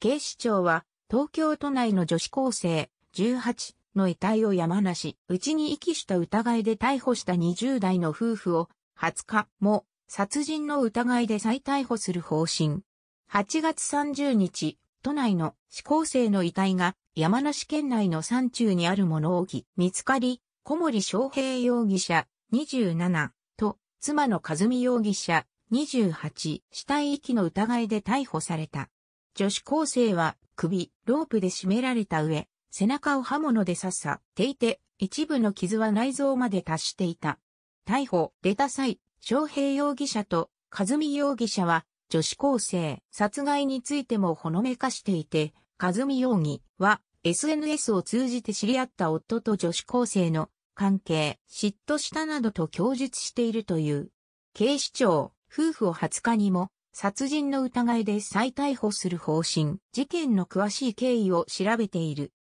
警視庁は、東京都内の女子高生18の遺体を山梨、うちに遺棄した疑いで逮捕した20代の夫婦を20日も殺人の疑いで再逮捕する方針。8月30日、都内の死高生の遺体が山梨県内の山中にある物置見つかり、小森翔平容疑者27と妻の和美容疑者28死体遺棄の疑いで逮捕された。女子高生は首、ロープで締められた上、背中を刃物で刺さっていて、一部の傷は内臓まで達していた。逮捕、出た際、翔平容疑者と和美容疑者は、女子高生殺害についてもほのめかしていて、和美容疑は SNS を通じて知り合った夫と女子高生の関係、嫉妬したなどと供述しているという。警視庁、夫婦を20日にも殺人の疑いで再逮捕する方針、事件の詳しい経緯を調べている。